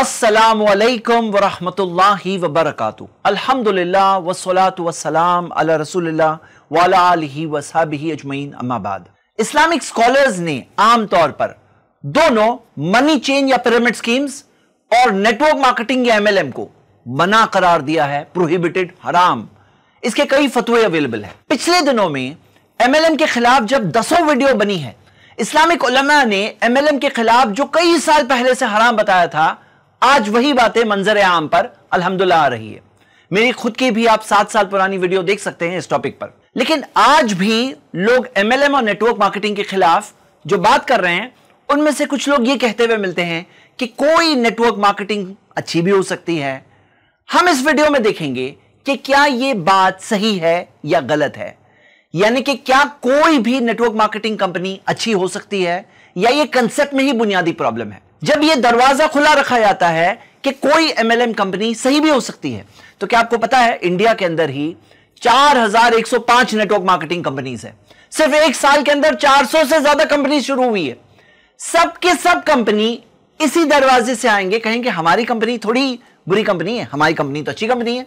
असलकम वरहमल वबरक अलहमदिल्ला वसलात वसलाम अला रसोल्ला वसाब ही अजमैन अम्माबाद इस्लामिक स्कॉलर्स ने आमतौर पर दोनों मनी चेन या पिरामिड स्कीम्स और नेटवर्क मार्केटिंग या एमएलएम को मना करार दिया है प्रोहिबिटेड हराम इसके कई फतवे अवेलेबल हैं पिछले दिनों में एमएलएम के खिलाफ जब दसों वीडियो बनी है इस्लामिक उलमा ने एमएलएम के खिलाफ जो कई साल पहले से हराम बताया था आज वही बातें मंजर आम पर अलहमदुल्ला आ रही है मेरी खुद की भी आप सात साल पुरानी वीडियो देख सकते हैं इस टॉपिक पर लेकिन आज भी लोग एमएलएम और नेटवर्क मार्केटिंग के खिलाफ जो बात कर रहे हैं उनमें से कुछ लोग ये कहते हुए मिलते हैं कि कोई नेटवर्क मार्केटिंग अच्छी भी हो सकती है हम इस वीडियो में देखेंगे कि क्या ये बात सही है या गलत है यानी कि क्या कोई भी नेटवर्क मार्केटिंग कंपनी अच्छी हो सकती है या ये कंसेप्ट में ही बुनियादी प्रॉब्लम है जब यह दरवाजा खुला रखा जाता है कि कोई एमएलएम कंपनी सही भी हो सकती है तो क्या आपको पता है इंडिया के अंदर ही 4105 नेटवर्क मार्केटिंग कंपनीज है सिर्फ एक साल के अंदर 400 से ज्यादा कंपनी शुरू हुई है सब सब कंपनी इसी दरवाजे से आएंगे कहेंगे हमारी कंपनी थोड़ी बुरी कंपनी है हमारी कंपनी तो अच्छी कंपनी है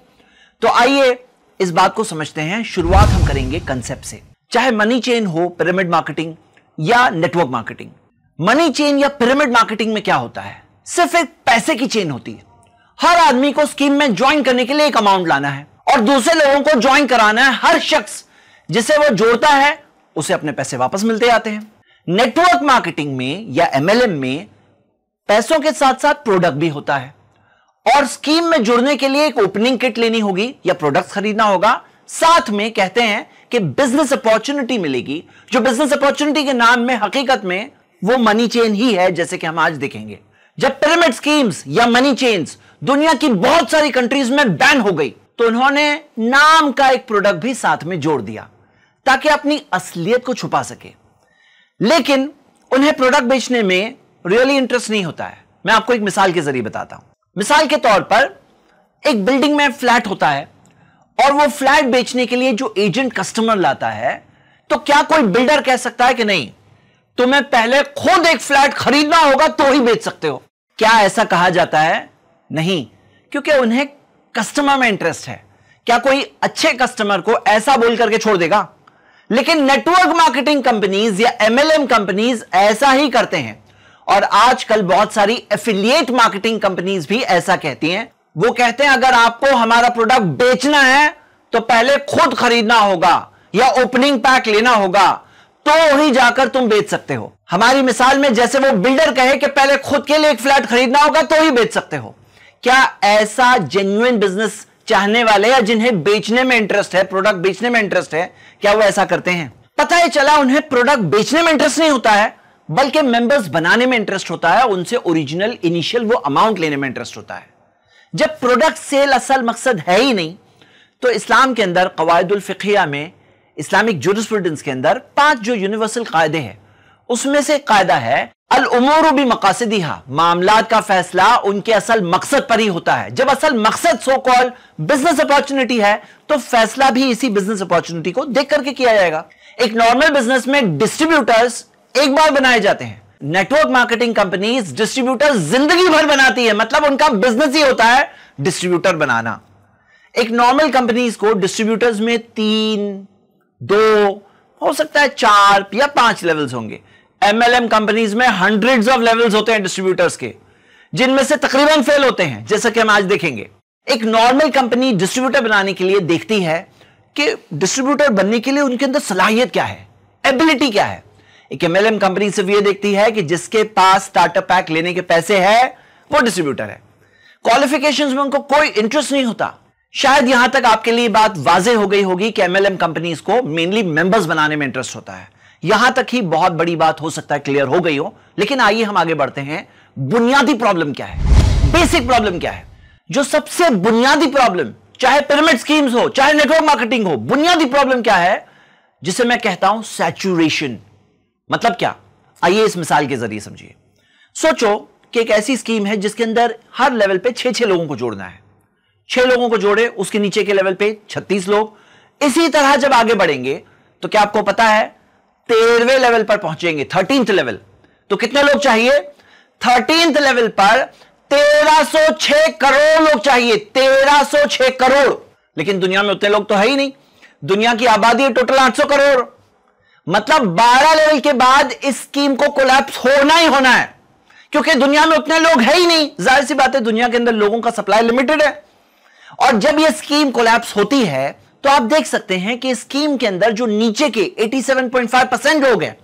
तो आइए इस बात को समझते हैं शुरुआत हम करेंगे कंसेप्ट से चाहे मनी चेन हो पिरामिड मार्केटिंग या नेटवर्क मार्केटिंग मनी चेन या पिरामिड मार्केटिंग में क्या होता है सिर्फ एक पैसे की चेन होती है हर आदमी को स्कीम में ज्वाइन करने के लिए एक अमाउंट लाना है और दूसरे लोगों को ज्वाइन कराना है हर शख्स जिसे वो जोड़ता है उसे अपने पैसे वापस मिलते आते हैं नेटवर्क मार्केटिंग में या एमएलएम में पैसों के साथ साथ प्रोडक्ट भी होता है और स्कीम में जुड़ने के लिए एक ओपनिंग किट लेनी होगी या प्रोडक्ट खरीदना होगा साथ में कहते हैं कि बिजनेस अपॉर्चुनिटी मिलेगी जो बिजनेस अपॉर्चुनिटी के नाम में हकीकत में वो मनी चेन ही है जैसे कि हम आज देखेंगे जब पिरामिड स्कीम्स या मनी चेन्स दुनिया की बहुत सारी कंट्रीज में बैन हो गई तो उन्होंने नाम का एक प्रोडक्ट भी साथ में जोड़ दिया ताकि अपनी असलियत को छुपा सके लेकिन उन्हें प्रोडक्ट बेचने में रियली इंटरेस्ट नहीं होता है मैं आपको एक मिसाल के जरिए बताता हूं मिसाल के तौर पर एक बिल्डिंग में फ्लैट होता है और वो फ्लैट बेचने के लिए जो एजेंट कस्टमर लाता है तो क्या कोई बिल्डर कह सकता है कि नहीं तुम्हें पहले खुद एक फ्लैट खरीदना होगा तो ही बेच सकते हो क्या ऐसा कहा जाता है नहीं क्योंकि उन्हें कस्टमर में इंटरेस्ट है क्या कोई अच्छे कस्टमर को ऐसा बोल करके छोड़ देगा लेकिन नेटवर्क मार्केटिंग कंपनीज या एमएलएम कंपनीज ऐसा ही करते हैं और आजकल बहुत सारी एफिलिएट मार्केटिंग कंपनीज भी ऐसा कहती हैं वो कहते हैं अगर आपको हमारा प्रोडक्ट बेचना है तो पहले खुद खरीदना होगा या ओपनिंग पैक लेना होगा तो ही जाकर तुम बेच सकते हो हमारी मिसाल में जैसे वो बिल्डर कहे कि पहले खुद के लिए एक फ्लैट खरीदना होगा तो ही बेच सकते हो क्या ऐसा जेन्युन बिजनेस चाहने वाले या जिन्हें बेचने में इंटरेस्ट है प्रोडक्ट बेचने में इंटरेस्ट है क्या वो ऐसा करते हैं पता ही चला उन्हें प्रोडक्ट बेचने में इंटरेस्ट नहीं होता है बल्कि मेंबर्स बनाने में इंटरेस्ट होता है उनसे ओरिजिनल इनिशियल वो अमाउंट लेने में इंटरेस्ट होता है जब प्रोडक्ट सेल असल मकसद है ही नहीं तो इस्लाम के अंदर कवायदुल फिकिया में इस्लामिक जूरिस्प्रूडेंस के अंदर पांच जो यूनिवर्सल कायदे हैं उसमें से कायदा है अल उमोर भी मकासदिहा मामला का फैसला उनके असल मकसद पर ही होता है जब असल मकसद सो कॉल बिजनेस अपॉर्चुनिटी है तो फैसला भी इसी बिजनेस अपॉर्चुनिटी को देख करके किया जाएगा एक नॉर्मल बिजनेस में डिस्ट्रीब्यूटर्स एक बार बनाए जाते हैं नेटवर्क मार्केटिंग कंपनीज डिस्ट्रीब्यूटर जिंदगी भर बनाती है मतलब उनका बिजनेस ही होता है डिस्ट्रीब्यूटर बनाना एक नॉर्मल कंपनीज को डिस्ट्रीब्यूटर्स में तीन दो हो सकता है चार या पांच लेवल्स होंगे एमएलएम कंपनीज में हंड्रेड्स ऑफ लेवल्स होते हैं डिस्ट्रीब्यूटर्स के जिनमें से तकरीबन फेल होते हैं जैसा कि हम आज देखेंगे एक नॉर्मल कंपनी डिस्ट्रीब्यूटर बनाने के लिए देखती है कि डिस्ट्रीब्यूटर बनने के लिए उनके अंदर सलाहियत क्या है एबिलिटी क्या है एक एमएलएम कंपनी सिर्फ यह देखती है कि जिसके पास स्टार्टअप पैक लेने के पैसे है वो डिस्ट्रीब्यूटर है क्वालिफिकेशन में उनको कोई इंटरेस्ट नहीं होता शायद यहां तक आपके लिए बात वाजे हो गई होगी कि एमएलएम कंपनीज को मेनली मेंबर्स बनाने में इंटरेस्ट होता है यहां तक ही बहुत बड़ी बात हो सकता है क्लियर हो गई हो लेकिन आइए हम आगे बढ़ते हैं बुनियादी प्रॉब्लम क्या है बेसिक प्रॉब्लम क्या है जो सबसे बुनियादी प्रॉब्लम चाहे पिरामिड स्कीम्स हो चाहे नेटवर्क मार्केटिंग हो बुनियादी प्रॉब्लम क्या है जिसे मैं कहता हूं सैचुरेशन मतलब क्या आइए इस मिसाल के जरिए समझिए सोचो कि एक ऐसी स्कीम है जिसके अंदर हर लेवल पे छह छह लोगों को जोड़ना है छह लोगों को जोड़े उसके नीचे के लेवल पे छत्तीस लोग इसी तरह जब आगे बढ़ेंगे तो क्या आपको पता है तेरहवें लेवल पर पहुंचेंगे थर्टींथ लेवल तो कितने लोग चाहिए थर्टींथ लेवल पर 1306 करोड़ लोग चाहिए 1306 करोड़ लेकिन दुनिया में उतने लोग तो है ही नहीं दुनिया की आबादी टोटल 800 करोड़ मतलब 12 लेवल के बाद इस स्कीम को कोलैप्स होना ही होना है क्योंकि दुनिया में उतने लोग है ही नहीं जाहिर सी बात है दुनिया के अंदर लोगों का सप्लाई लिमिटेड है और जब ये स्कीम कोलैप्स होती है तो आप देख सकते हैं कि स्कीम के अंदर जो नीचे के 87.5 परसेंट लोग हैं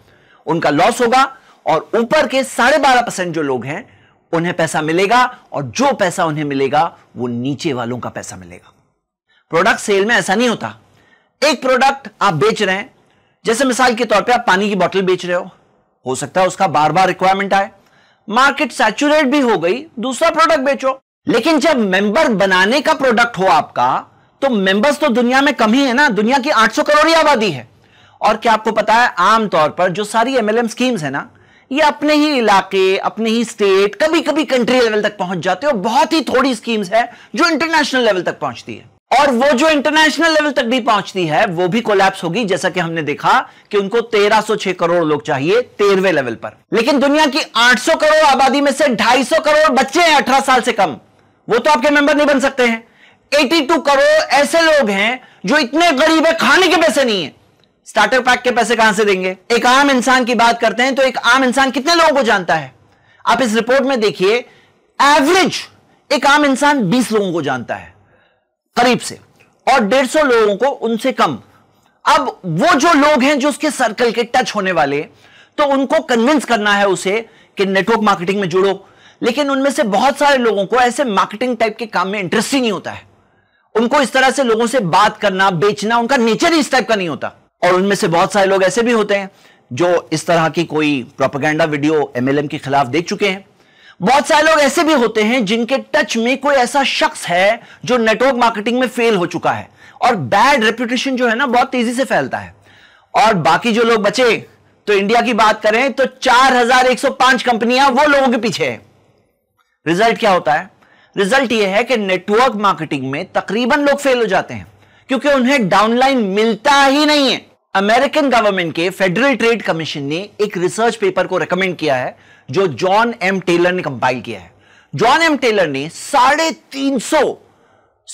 उनका लॉस होगा और ऊपर के साढ़े बारह परसेंट जो लोग हैं उन्हें पैसा मिलेगा और जो पैसा उन्हें मिलेगा वो नीचे वालों का पैसा मिलेगा प्रोडक्ट सेल में ऐसा नहीं होता एक प्रोडक्ट आप बेच रहे हैं जैसे मिसाल के तौर पर आप पानी की बॉटल बेच रहे हो हो सकता है उसका बार बार रिक्वायरमेंट आए मार्केट सैचुरेट भी हो गई दूसरा प्रोडक्ट बेचो लेकिन जब मेंबर बनाने का प्रोडक्ट हो आपका तो मेंबर्स तो दुनिया में कम ही है ना दुनिया की 800 करोड़ आबादी है और क्या आपको पता है आमतौर पर जो सारी एमएलएम स्कीम्स है ना ये अपने ही इलाके अपने ही स्टेट कभी कभी कंट्री लेवल तक पहुंच जाते हो बहुत ही थोड़ी स्कीम्स है जो इंटरनेशनल लेवल तक पहुंचती है और वो जो इंटरनेशनल लेवल तक भी पहुंचती है वो भी कोलैप्स होगी जैसा कि हमने देखा कि उनको 1306 करोड़ लोग चाहिए तेरहवें लेवल पर लेकिन दुनिया की 800 करोड़ आबादी में से 250 करोड़ बच्चे हैं 18 साल से कम वो तो आपके मेंबर नहीं बन सकते हैं 82 करोड़ ऐसे लोग हैं जो इतने गरीब है खाने के पैसे नहीं है स्टार्टर पैक के पैसे कहां से देंगे एक आम इंसान की बात करते हैं तो एक आम इंसान कितने लोगों को जानता है आप इस रिपोर्ट में देखिए एवरेज एक आम इंसान 20 लोगों को जानता है करीब से और 150 लोगों को उनसे कम अब वो जो लोग हैं जो उसके सर्कल के टच होने वाले तो उनको कन्विंस करना है उसे कि नेटवर्क मार्केटिंग में जुड़ो लेकिन उनमें से बहुत सारे लोगों को ऐसे मार्केटिंग टाइप के काम में इंटरेस्ट ही नहीं होता है उनको इस तरह से लोगों से बात करना बेचना उनका नेचर ही इस टाइप का नहीं होता और उनमें से बहुत सारे लोग ऐसे भी होते हैं जो इस तरह की कोई प्रोपागेंडा वीडियो एमएलएम के खिलाफ देख चुके हैं बहुत सारे लोग ऐसे भी होते हैं जिनके टच में कोई ऐसा शख्स है जो नेटवर्क मार्केटिंग में फेल हो चुका है और बैड रेपुटेशन जो है ना बहुत तेजी से फैलता है और बाकी जो लोग बचे तो इंडिया की बात करें तो 4105 कंपनियां वो लोगों के पीछे हैं रिजल्ट क्या होता है रिजल्ट यह है कि नेटवर्क मार्केटिंग में तकरीबन लोग फेल हो जाते हैं क्योंकि उन्हें डाउनलाइन मिलता ही नहीं है अमेरिकन गवर्नमेंट के फेडरल ट्रेड कमीशन ने एक रिसर्च पेपर को रिकमेंड किया है जो जॉन एम टेलर ने कंपाइल किया है जॉन एम टेलर ने साढ़े तीन सौ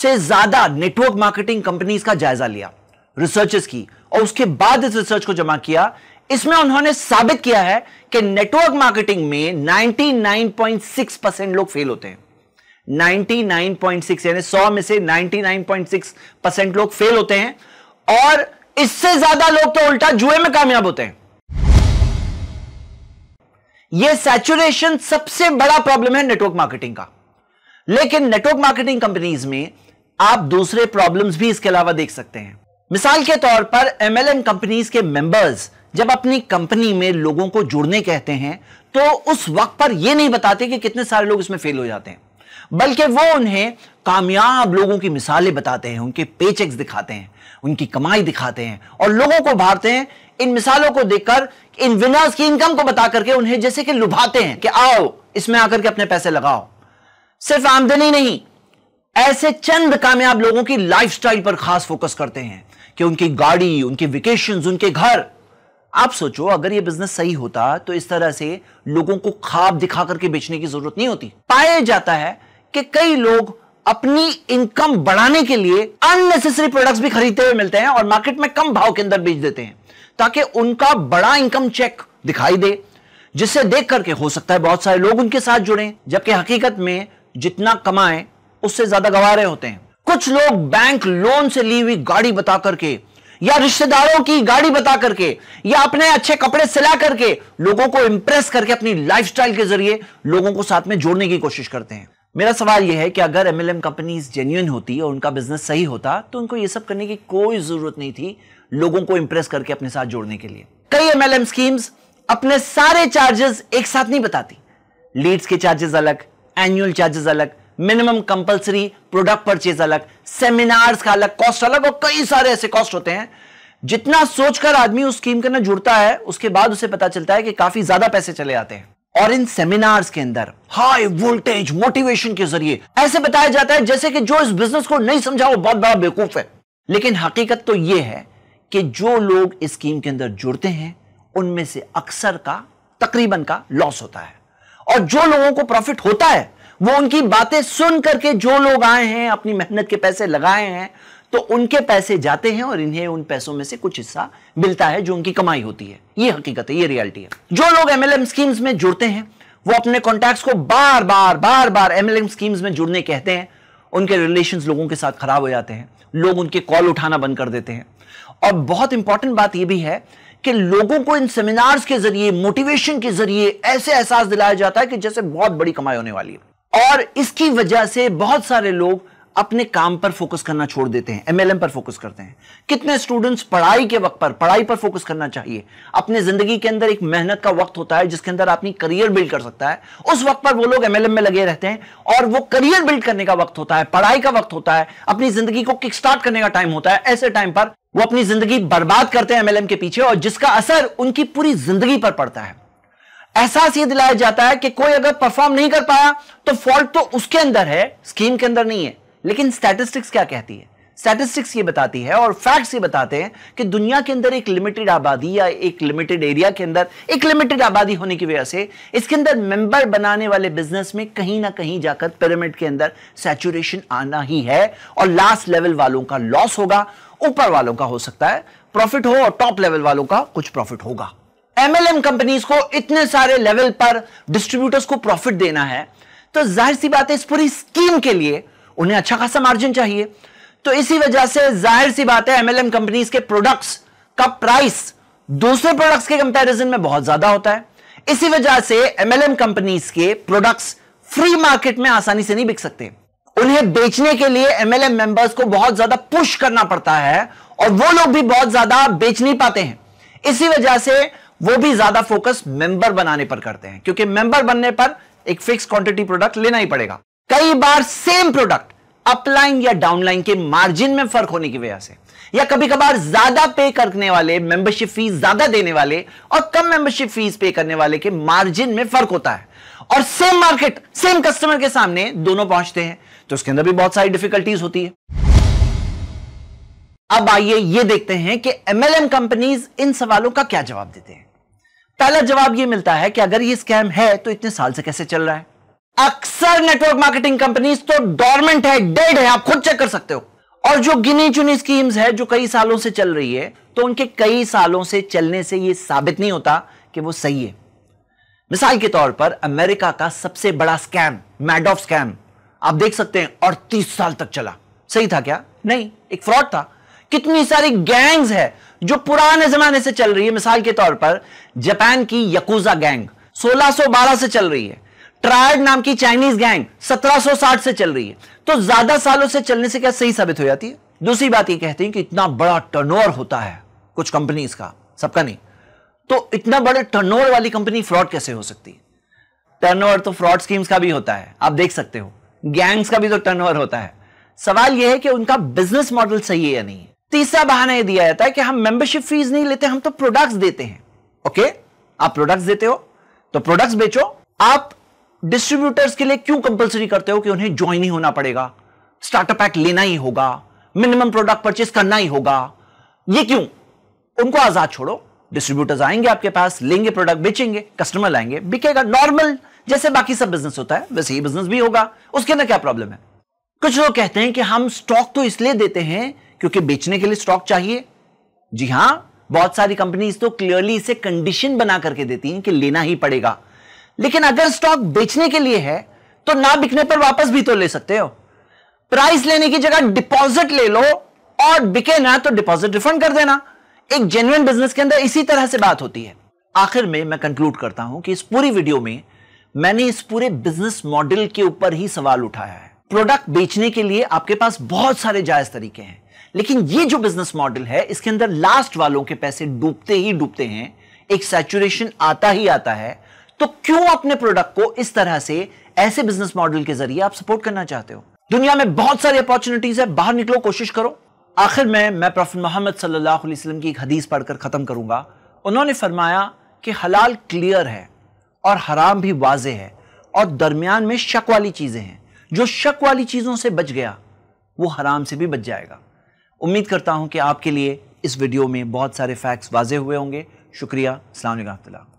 से ज्यादा नेटवर्क मार्केटिंग कंपनीज का जायजा लिया रिसर्चेस की और उसके बाद इस रिसर्च को जमा किया इसमें उन्होंने साबित किया है कि नेटवर्क मार्केटिंग में 99.6 परसेंट लोग फेल होते हैं 99.6 यानी 100 में से 99.6 परसेंट लोग फेल होते हैं और इससे ज्यादा लोग तो उल्टा जुए में कामयाब होते हैं यह सैचुरेशन सबसे बड़ा प्रॉब्लम है नेटवर्क मार्केटिंग का लेकिन नेटवर्क मार्केटिंग कंपनीज में आप दूसरे प्रॉब्लम्स भी इसके अलावा देख सकते हैं मिसाल के तौर पर एमएलएम कंपनीज के मेंबर्स जब अपनी कंपनी में लोगों को जुड़ने कहते हैं तो उस वक्त पर यह नहीं बताते कि कितने सारे लोग इसमें फेल हो जाते हैं बल्कि वो उन्हें कामयाब लोगों की मिसालें बताते हैं उनके पेचेक्स दिखाते हैं उनकी कमाई दिखाते हैं और लोगों को भारते हैं इन मिसालों को देखकर इन विनर्स की इनकम को बता करके उन्हें जैसे कि लुभाते हैं कि आओ इसमें आकर के अपने पैसे लगाओ सिर्फ आमदनी नहीं ऐसे चंद कामयाब लोगों की लाइफस्टाइल पर खास फोकस करते हैं कि उनकी गाड़ी उनकी वेकेशन उनके घर आप सोचो अगर ये बिजनेस सही होता तो इस तरह से लोगों को खाब दिखा करके बेचने की जरूरत नहीं होती पाया जाता है कि कई लोग अपनी इनकम बढ़ाने के लिए अननेसेसरी प्रोडक्ट्स भी खरीदते हुए मिलते हैं और मार्केट में कम भाव के अंदर बेच देते हैं ताकि उनका बड़ा इनकम चेक दिखाई दे जिससे देख करके हो सकता है बहुत सारे लोग उनके साथ जुड़े जबकि हकीकत में जितना कमाए उससे ज्यादा गंवा रहे होते हैं कुछ लोग बैंक लोन से ली हुई गाड़ी बता करके या रिश्तेदारों की गाड़ी बता करके या अपने अच्छे कपड़े सिला करके लोगों को इंप्रेस करके अपनी लाइफस्टाइल के जरिए लोगों को साथ में जोड़ने की कोशिश करते हैं मेरा सवाल यह है कि अगर एमएलएम कंपनीज जेन्यून होती और उनका बिजनेस सही होता तो उनको यह सब करने की कोई जरूरत नहीं थी लोगों को इंप्रेस करके अपने साथ जोड़ने के लिए कई एमएलएम स्कीम्स अपने सारे चार्जेस एक साथ नहीं बताती लीड्स के चार्जेस अलग एनुअल चार्जेस अलग मिनिमम कंपलसरी प्रोडक्ट परचेज अलग सेमिनार्स का अलग कॉस्ट अलग और कई सारे ऐसे कॉस्ट होते हैं जितना सोचकर आदमी उस स्कीम के अंदर जुड़ता है उसके बाद उसे पता चलता है कि काफी ज्यादा पैसे चले आते हैं और इन सेमिनार्स के अंदर हाई वोल्टेज मोटिवेशन के जरिए ऐसे बताया जाता है जैसे कि जो इस बिजनेस को नहीं समझा वो बहुत बड़ा बेवकूफ है लेकिन हकीकत तो यह है कि जो लोग इस स्कीम के अंदर जुड़ते हैं उनमें से अक्सर का तकरीबन का लॉस होता है और जो लोगों को प्रॉफिट होता है वो उनकी बातें सुन करके जो लोग आए हैं अपनी मेहनत के पैसे लगाए हैं तो उनके पैसे जाते हैं और इन्हें उन पैसों में से कुछ हिस्सा मिलता है जो उनकी कमाई होती है ये हकीकत है ये रियलिटी है जो लोग एमएलएम स्कीम्स में जुड़ते हैं वो अपने कॉन्टैक्ट्स को बार बार बार बार एमएलएम स्कीम्स में जुड़ने कहते हैं उनके रिलेशन लोगों के साथ खराब हो जाते हैं लोग उनके कॉल उठाना बंद कर देते हैं और बहुत इंपॉर्टेंट बात यह भी है कि लोगों को इन सेमिनार्स के जरिए मोटिवेशन के जरिए ऐसे एहसास दिलाया जाता है कि जैसे बहुत बड़ी कमाई होने वाली है और इसकी वजह से बहुत सारे लोग अपने काम पर फोकस करना छोड़ देते हैं एमएलएम पर फोकस करते हैं कितने स्टूडेंट्स पढ़ाई के वक्त पर पढ़ाई पर फोकस करना चाहिए अपने जिंदगी के अंदर एक मेहनत का वक्त होता है जिसके अंदर अपनी करियर बिल्ड कर सकता है उस वक्त पर वो लोग एमएलएम में लगे रहते हैं और वो करियर बिल्ड करने का वक्त होता है पढ़ाई का वक्त होता है अपनी जिंदगी को किक स्टार्ट करने का टाइम होता है ऐसे टाइम पर वो अपनी जिंदगी बर्बाद करते हैं एमएलएम के पीछे और जिसका असर उनकी पूरी जिंदगी पर पड़ता है एहसास ये दिलाया जाता है कि कोई अगर परफॉर्म नहीं कर पाया तो फॉल्ट तो उसके अंदर है स्कीम के अंदर नहीं है लेकिन स्टैटिस्टिक्स क्या कहती है स्टैटिस्टिक्स ये बताती है और फैक्ट्स ये बताते हैं कि दुनिया के अंदर एक लिमिटेड आबादी या एक लिमिटेड एरिया के अंदर एक लिमिटेड आबादी होने की वजह से इसके अंदर मेंबर बनाने वाले बिजनेस में कहीं ना कहीं जाकर पिरामिड के अंदर सैचुरेशन आना ही है और लास्ट लेवल वालों का लॉस होगा ऊपर वालों का हो सकता है प्रॉफिट हो और टॉप लेवल वालों का कुछ प्रॉफिट होगा एमएलएम कंपनीज को इतने सारे लेवल पर डिस्ट्रीब्यूटर्स को प्रॉफिट देना है तो जाहिर सी बात है इस पूरी स्कीम के लिए उन्हें अच्छा खासा मार्जिन चाहिए तो इसी वजह से जाहिर सी बात है एमएलएम कंपनीज के प्रोडक्ट्स का प्राइस दूसरे प्रोडक्ट्स के कंपैरिजन में बहुत ज्यादा होता है इसी वजह से एमएलएम कंपनीज के प्रोडक्ट्स फ्री मार्केट में आसानी से नहीं बिक सकते उन्हें बेचने के लिए एमएलएम मेंबर्स को बहुत ज्यादा पुश करना पड़ता है और वो लोग भी बहुत ज्यादा बेच नहीं पाते हैं इसी वजह से वो भी ज्यादा फोकस मेंबर बनाने पर करते हैं क्योंकि मेंबर बनने पर एक फिक्स क्वांटिटी प्रोडक्ट लेना ही पड़ेगा कई बार सेम प्रोडक्ट अपलाइन या डाउनलाइन के मार्जिन में फर्क होने की वजह से या कभी कभार ज्यादा पे करने वाले मेंबरशिप फीस ज्यादा देने वाले और कम मेंबरशिप फीस पे करने वाले के मार्जिन में फर्क होता है और सेम मार्केट सेम कस्टमर के सामने दोनों पहुंचते हैं तो उसके अंदर भी बहुत सारी डिफिकल्टीज होती है अब आइए ये देखते हैं कि एमएलएम कंपनीज इन सवालों का क्या जवाब देते हैं पहला जवाब यह मिलता है कि अगर ये स्कैम है तो इतने साल से कैसे चल रहा है अक्सर नेटवर्क मार्केटिंग कंपनीज तो डॉर्मेंट है डेड है आप खुद चेक कर सकते हो और जो गिनी चुनी स्कीम्स है जो कई सालों से चल रही है तो उनके कई सालों से चलने से यह साबित नहीं होता कि वो सही है मिसाल के तौर पर अमेरिका का सबसे बड़ा स्कैम मैडॉफ स्कैम आप देख सकते हैं और साल तक चला सही था क्या नहीं एक फ्रॉड था कितनी सारी गैंग्स है जो पुराने जमाने से चल रही है मिसाल के तौर पर जापान की यकूजा गैंग 1612 से चल रही है ट्रायड नाम की चाइनीज गैंग 1760 से चल रही है तो ज्यादा सालों से चलने से क्या सही साबित हो जाती है दूसरी बात ये कहते हैं कि इतना बड़ा टर्नओवर होता है कुछ कंपनीज का सबका नहीं तो इतना बड़े टर्नओवर वाली कंपनी फ्रॉड कैसे हो सकती है टर्नओवर तो फ्रॉड स्कीम्स का भी होता है आप देख सकते हो गैंग्स का भी तो टर्नओवर होता है सवाल यह है कि उनका बिजनेस मॉडल सही है या नहीं तीसरा बहाना यह दिया जाता है कि हम मेंबरशिप फीस नहीं लेते हम तो प्रोडक्ट्स देते हैं ओके आप प्रोडक्ट्स देते हो तो प्रोडक्ट्स बेचो आप डिस्ट्रीब्यूटर्स के लिए क्यों कंपलसरी करते हो कि उन्हें ज्वाइन ही होना पड़ेगा स्टार्टअप एक्ट लेना ही होगा मिनिमम प्रोडक्ट परचेस करना ही होगा ये क्यों उनको आजाद छोड़ो डिस्ट्रीब्यूटर्स आएंगे आपके पास लेंगे प्रोडक्ट बेचेंगे कस्टमर लाएंगे बिकेगा नॉर्मल जैसे बाकी सब बिजनेस होता है वैसे ही बिजनेस भी होगा उसके अंदर क्या प्रॉब्लम है कुछ लोग कहते हैं कि हम स्टॉक तो इसलिए देते हैं क्योंकि बेचने के लिए स्टॉक चाहिए जी हां बहुत सारी कंपनीज तो क्लियरली इसे कंडीशन बना करके देती हैं कि लेना ही पड़ेगा लेकिन अगर स्टॉक बेचने के लिए है तो ना बिकने पर वापस भी तो ले सकते हो प्राइस लेने की जगह डिपॉजिट ले लो और बिके ना तो डिपॉजिट रिफंड कर देना एक जेन्युन बिजनेस के अंदर इसी तरह से बात होती है आखिर में मैं कंक्लूड करता हूं कि इस पूरी वीडियो में मैंने इस पूरे बिजनेस मॉडल के ऊपर ही सवाल उठाया है प्रोडक्ट बेचने के लिए आपके पास बहुत सारे जायज तरीके हैं लेकिन ये जो बिजनेस मॉडल है इसके अंदर लास्ट वालों के पैसे डूबते ही डूबते हैं एक सैचुरेशन आता ही आता है तो क्यों अपने प्रोडक्ट को इस तरह से ऐसे बिजनेस मॉडल के जरिए आप सपोर्ट करना चाहते हो दुनिया में बहुत सारी अपॉर्चुनिटीज है बाहर निकलो कोशिश करो आखिर में मैं प्रोफेट मोहम्मद सल्लल्लाहु अलैहि वसल्लम की एक हदीस पढ़कर ख़त्म करूंगा उन्होंने फरमाया कि हलाल क्लियर है और हराम भी वाजे है और दरमियान में शक वाली चीज़ें हैं जो शक वाली चीज़ों से बच गया वो हराम से भी बच जाएगा उम्मीद करता हूँ कि आपके लिए इस वीडियो में बहुत सारे फैक्ट्स वाजे हुए होंगे शुक्रिया अल्लाम